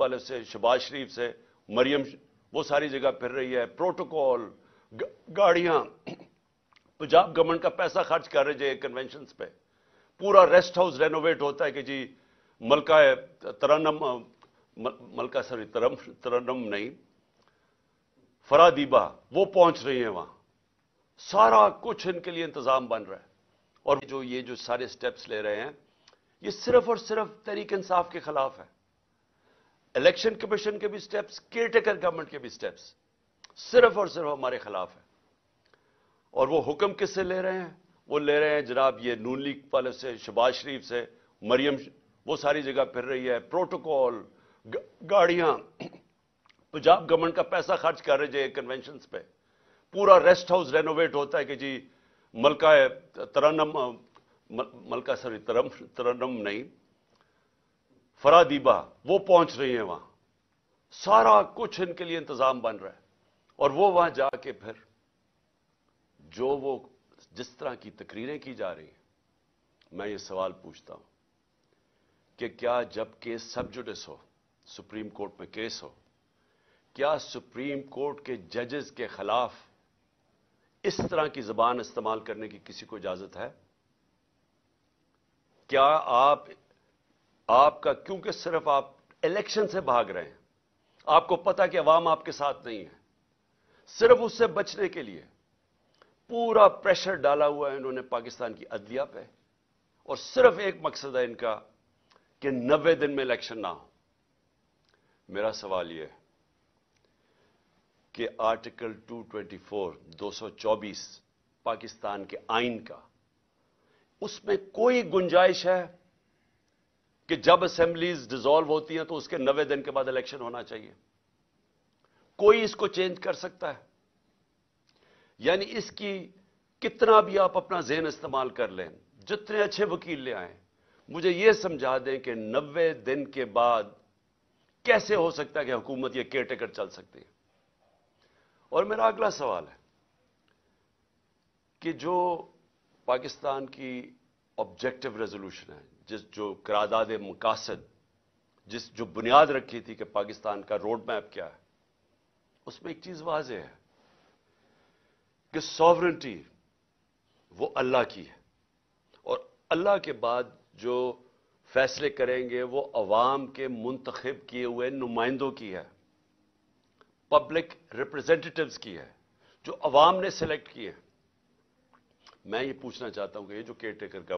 वाले से शबाज शरीफ से मरियम वो सारी जगह फिर रही है प्रोटोकॉल गाड़ियां पंजाब गवर्नमेंट का पैसा खर्च कर रहे हैं कन्वेंशन पे पूरा रेस्ट हाउस रेनोवेट होता है कि जी मलका तरनम मलका सॉरी तरम तरनम नहीं फरादीबा वो पहुंच रही है वहां सारा कुछ इनके लिए इंतजाम बन रहा है और जो ये जो सारे स्टेप्स ले रहे हैं ये सिर्फ और सिर्फ तरीक इंसाफ के खिलाफ है इलेक्शन कमीशन के भी स्टेप्स केयरटेकर गवर्नमेंट के भी स्टेप्स सिर्फ और सिर्फ हमारे खिलाफ है और वो हुक्म किससे ले रहे हैं वो ले रहे हैं जनाब ये नून लीग वाले से शबाज शरीफ से मरियम वो सारी जगह फिर रही है प्रोटोकॉल गाड़ियां पंजाब गवर्नमेंट का पैसा खर्च कर रहे हैं कन्वेंशन पे पूरा रेस्ट हाउस रेनोवेट होता है कि जी मलका तरनम मलका सॉरी तरम तरनम नहीं फरादीबा वो पहुंच रही हैं वहां सारा कुछ इनके लिए इंतजाम बन रहा है और वो वहां जाके फिर जो वो जिस तरह की तकरीरें की जा रही मैं ये सवाल पूछता हूं कि क्या जब केस सब जुडिस हो सुप्रीम कोर्ट में केस हो क्या सुप्रीम कोर्ट के जजेस के खिलाफ इस तरह की जबान इस्तेमाल करने की किसी को इजाजत है क्या आप आपका क्योंकि सिर्फ आप इलेक्शन से भाग रहे हैं आपको पता कि अवाम आपके साथ नहीं है सिर्फ उससे बचने के लिए पूरा प्रेशर डाला हुआ है इन्होंने पाकिस्तान की अदलिया पे और सिर्फ एक मकसद है इनका कि नब्बे दिन में इलेक्शन ना हो मेरा सवाल यह है कि आर्टिकल 224 224 पाकिस्तान के आइन का उसमें कोई गुंजाइश है कि जब असेंबलीज डिजॉल्व होती हैं तो उसके नवे दिन के बाद इलेक्शन होना चाहिए कोई इसको चेंज कर सकता है यानी इसकी कितना भी आप अपना जेन इस्तेमाल कर लें जितने अच्छे वकील ले आए मुझे यह समझा दें कि नब्बे दिन के बाद कैसे हो सकता है कि हुकूमत यह केयर टेकर चल सकती है और मेरा अगला सवाल है कि जो पाकिस्तान की ऑब्जेक्टिव रेजोल्यूशन है जिस जो करारदाद मकासद जिस जो बुनियाद रखी थी कि पाकिस्तान का रोड मैप क्या है उसमें एक चीज वाज है कि सॉवरेंटी वो अल्लाह की है और अल्लाह के बाद जो फैसले करेंगे वो अवाम के मुंतखब किए हुए नुमाइंदों की है पब्लिक रिप्रेजेंटेटिव की है जो अवाम ने सेलेक्ट किए हैं मैं ये पूछना चाहता हूं कि ये जो केयर टेकर